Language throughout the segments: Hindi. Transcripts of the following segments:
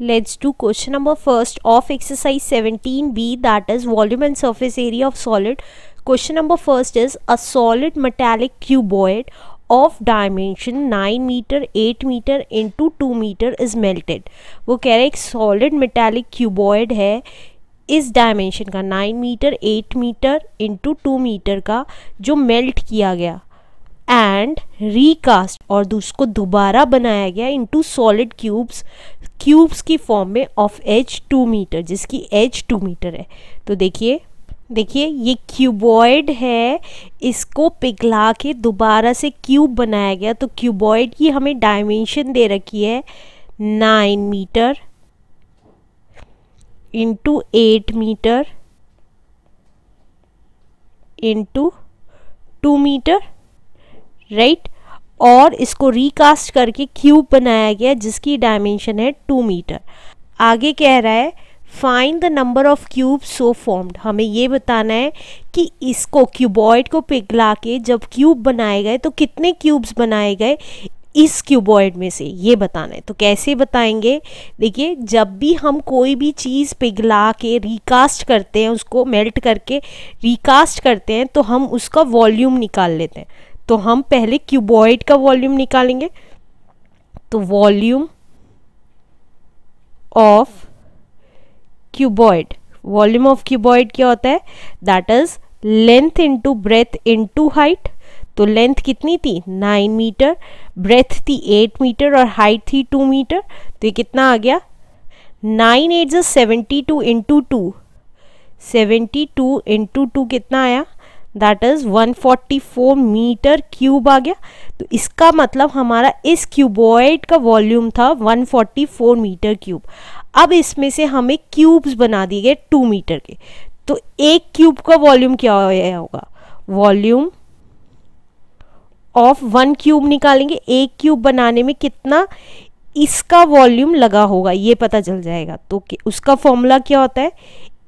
let's do question number first of exercise 17b that is volume and surface area of solid question number first is a solid metallic cuboid of dimension 9 meter 8 meter into 2 meter is melted वो कह रहे हैं एक solid metallic cuboid है इस डायमेंशन का 9 मीटर 8 मीटर इंटू 2 मीटर का जो मेल्ट किया गया एंड रिकास्ट और उसको दोबारा बनाया गया इनटू सॉलिड क्यूब्स क्यूब्स की फॉर्म में ऑफ एच टू मीटर जिसकी एच टू मीटर है तो देखिए देखिए ये क्यूबॉयड है इसको पिघला के दोबारा से क्यूब बनाया गया तो क्यूबॉयड की हमें डायमेंशन दे रखी है nine metre into eight metre into two metre right और इसको रिकास्ट करके क्यूब बनाया गया जिसकी डायमेंशन है टू मीटर आगे कह रहा है find the number of cube so formed हमें ये बताना है कि इसको क्यूबॉइड को पिघला के जब क्यूब बनाए गए तो कितने क्यूब्स बनाए गए इस क्यूबॉइड में से ये बताना है तो कैसे बताएंगे देखिए जब भी हम कोई भी चीज़ पिघला के रिकास्ट करते हैं उसको मेल्ट करके रिकास्ट करते हैं तो हम उसका वॉल्यूम निकाल लेते हैं तो हम पहले क्यूबॉइड का वॉल्यूम निकालेंगे तो volume of cuboid volume of cuboid क्या होता है that is length into breadth into height तो लेंथ कितनी थी नाइन मीटर ब्रेथ थी एट मीटर और हाइट थी टू मीटर तो ये कितना आ गया नाइन एट जो seventy two into two seventy two into two कितना आया दैट इज़ 144 मीटर क्यूब आ गया तो इसका मतलब हमारा इस क्यूबॉइड का वॉल्यूम था 144 मीटर क्यूब अब इसमें से हमें क्यूब्स बना दिए गए टू मीटर के तो एक क्यूब का वॉल्यूम क्या होगा वॉल्यूम ऑफ वन क्यूब निकालेंगे एक क्यूब बनाने में कितना इसका वॉल्यूम लगा होगा ये पता चल जाएगा तो उसका फॉर्मूला क्या होता है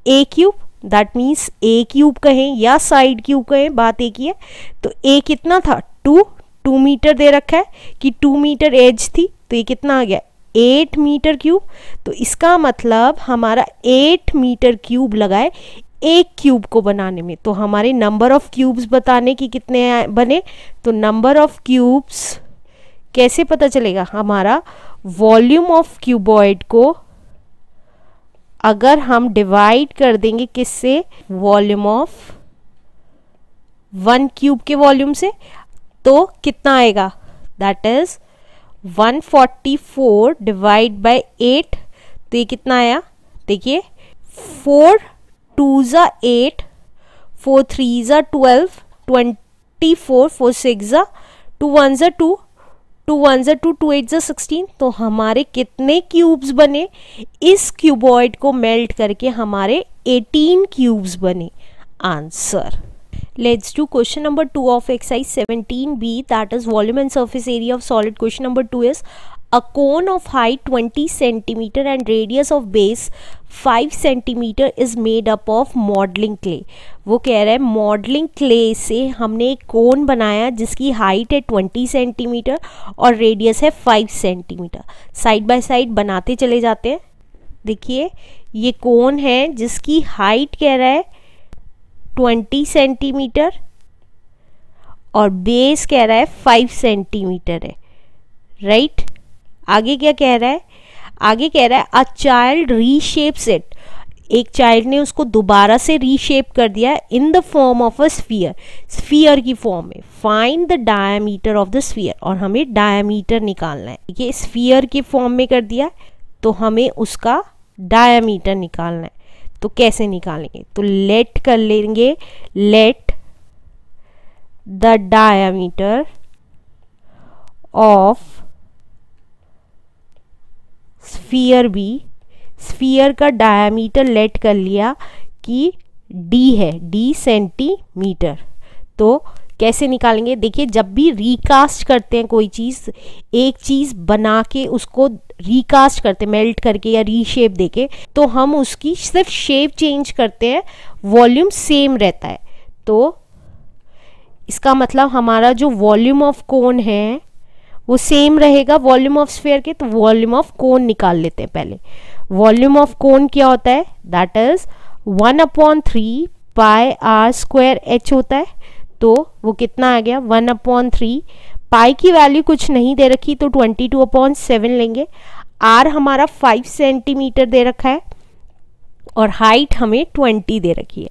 a cube that means a cube कहें या साइड क्यूब कहें बात एक ही है तो ए कितना था टू टू मीटर दे रखा है कि टू मीटर एज थी तो ये कितना आ गया एट मीटर क्यूब तो इसका मतलब हमारा एट मीटर क्यूब लगाए एक क्यूब को बनाने में तो हमारे नंबर ऑफ क्यूब्स बताने कि कितने बने तो नंबर ऑफ क्यूब्स कैसे पता चलेगा हमारा वॉल्यूम ऑफ क्यूबॉइड को अगर हम डिवाइड कर देंगे किससे वॉल्यूम ऑफ वन क्यूब के वॉल्यूम से तो कितना आएगा दैट इज 144 डिवाइड बाय 8 तो ये कितना आया देखिए फोर टू ज़ा एट फोर थ्री ज़ा twelve twenty four four six ज़ा टू वन ज़ा टू टू वन जो टू टू एट जो सिक्सटीन तो हमारे कितने क्यूब्स बने इस क्यूबॉइड को मेल्ट करके हमारे एटीन क्यूब्स बने answer let's do question number two of exercise seventeen B that is volume and surface area of solid question number two is a cone of height 20 centimetre and radius of base five centimetre is made up of modelling clay वो कह रहा है मॉडलिंग क्ले से हमने एक कोन बनाया जिसकी हाइट है ट्वेंटी सेंटीमीटर और रेडियस है five centimetre side by side बनाते चले जाते हैं देखिए ये कोन है जिसकी हाइट कह रहा है ट्वेंटी सेंटीमीटर और बेस कह रहा है फाइव सेंटीमीटर है राइट आगे क्या कह रहा है आगे कह रहा है अ चाइल्ड रीशेप्स इट एक चाइल्ड ने उसको दोबारा से रीशेप कर दिया in the form of a sphere sphere की फॉर्म में find the diameter of the sphere और हमें डायमीटर निकालना है ये स्फीयर के फॉर्म में कर दिया तो हमें उसका डायमीटर निकालना है तो कैसे निकालेंगे तो लेट कर लेंगे let the diameter of sphere be sphere का डायमीटर लेट कर लिया कि डी है डी सेंटीमीटर तो कैसे निकालेंगे देखिए जब भी रिकास्ट करते हैं कोई चीज़ एक चीज़ बना के उसको रिकास्ट करते हैं मेल्ट करके या रीशेप देके तो हम उसकी सिर्फ शेप चेंज करते हैं वॉल्यूम सेम रहता है तो इसका मतलब हमारा जो वॉल्यूम ऑफ कोन है वो सेम रहेगा वॉल्यूम ऑफ स्फेयर के तो वॉल्यूम ऑफ कोन निकाल लेते हैं पहले वॉल्यूम ऑफ कोन क्या होता है that is one upon three pi r square h होता है तो वो कितना आ गया वन अपॉन थ्री पाई की वैल्यू कुछ नहीं दे रखी तो ट्वेंटी टू अपॉन सेवन लेंगे आर हमारा फाइव सेंटीमीटर दे रखा है और हाइट हमें ट्वेंटी दे रखी है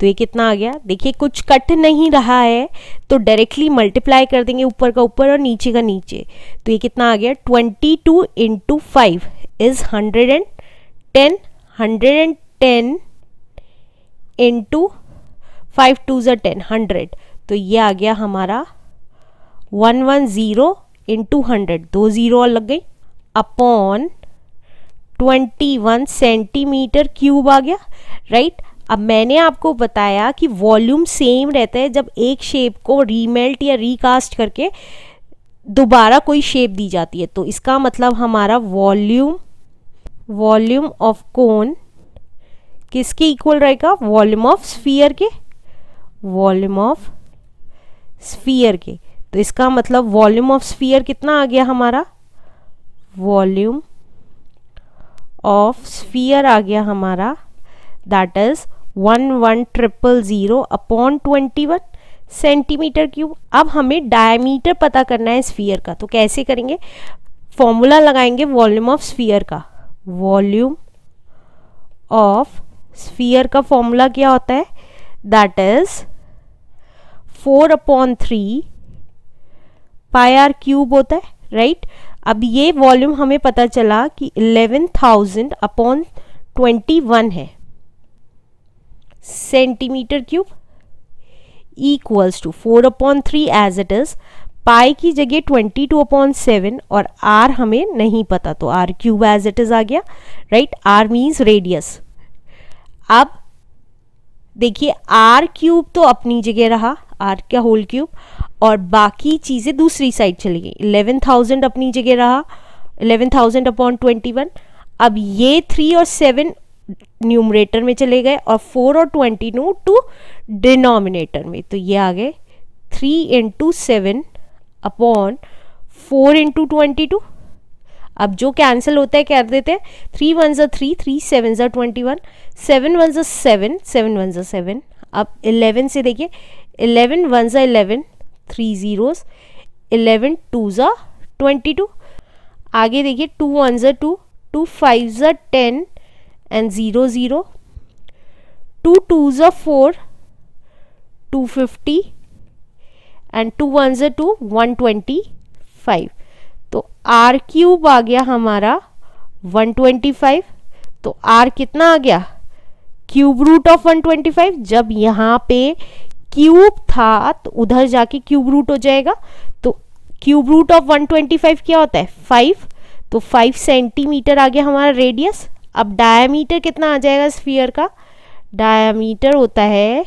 तो ये कितना आ गया देखिए कुछ कट नहीं रहा है तो डायरेक्टली मल्टीप्लाई कर देंगे ऊपर का ऊपर और नीचे का नीचे तो ये कितना आ गया twenty two into five is hundred and ten hundred and ten into five two जो टेन हंड्रेड तो ये आ गया हमारा one one zero into hundred दो ज़ीरो और लग गई upon twenty one centimetre cube आ गया राइट right? अब मैंने आपको बताया कि वॉल्यूम सेम रहता है जब एक शेप को रीमेल्ट या रिकास्ट करके दोबारा कोई शेप दी जाती है तो इसका मतलब हमारा वॉल्यूम वॉल्यूम ऑफ कोन किसके इक्वल रहेगा वॉल्यूम ऑफ स्फीयर के वॉल्यूम ऑफ स्फीयर के तो इसका मतलब वॉल्यूम ऑफ स्फीयर कितना आ गया हमारा वॉल्यूम ऑफ स्फीयर आ गया हमारा that is one one triple zero upon twenty one centimetre cube अब हमें डायमीटर पता करना है स्फीयर का तो कैसे करेंगे फॉर्मूला लगाएंगे वॉल्यूम ऑफ स्फीयर का वॉल्यूम ऑफ स्फीयर का फॉर्मूला क्या होता है that is four upon three pi r cube होता है राइट right? अब ये वॉल्यूम हमें पता चला कि eleven thousand upon twenty one है centimetre cube equals to four upon three as it is pi की जगह ट्वेंटी टू अपॉन सेवन और आर हमें नहीं पता तो r cube as it is आ गया राइट आर मीन्स रेडियस अब देखिए आर क्यूब तो अपनी जगह रहा आर का होल क्यूब और बाकी चीज़ें दूसरी साइड चली गई इलेवन थाउजेंड अपनी जगह रहा eleven thousand upon twenty one अब ये थ्री और सेवन न्यूमरेटर में चले गए और फोर और ट्वेंटी नू टू डिनोमिनेटर में तो ये आ गए three into seven upon four into twenty two अब जो कैंसिल होता है कर देते हैं थ्री वन ज़ा थ्री थ्री सेवन ज़ा ट्वेंटी वन सेवन वन ज़ा सेवन सेवन वन ज़ा सेवन अब इलेवन से देखिए इलेवन वन ज़ा eleven three zeros eleven two ज़ा ट्वेंटी टू आगे देखिए टू वन ज़ा टू टू फाइव ज़ा ten and 0 0 2 2s are 4 250 and two one ज़ टू वन ट्वेंटी फाइव तो आर क्यूब आ गया हमारा वन ट्वेंटी फाइव तो आर कितना आ गया cube root of one twenty five जब यहाँ पे क्यूब था तो उधर जाके क्यूब रूट हो जाएगा तो cube root of one twenty five क्या होता है फाइव तो फाइव सेंटीमीटर आ गया हमारा रेडियस अब डायामीटर कितना आ जाएगा स्फीयर का डायामीटर होता है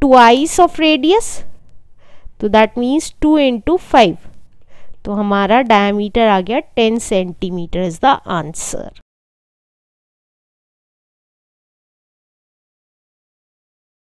ट्वाइस ऑफ रेडियस तो that means two into five तो हमारा डायामीटर आ गया ten centimetre is the answer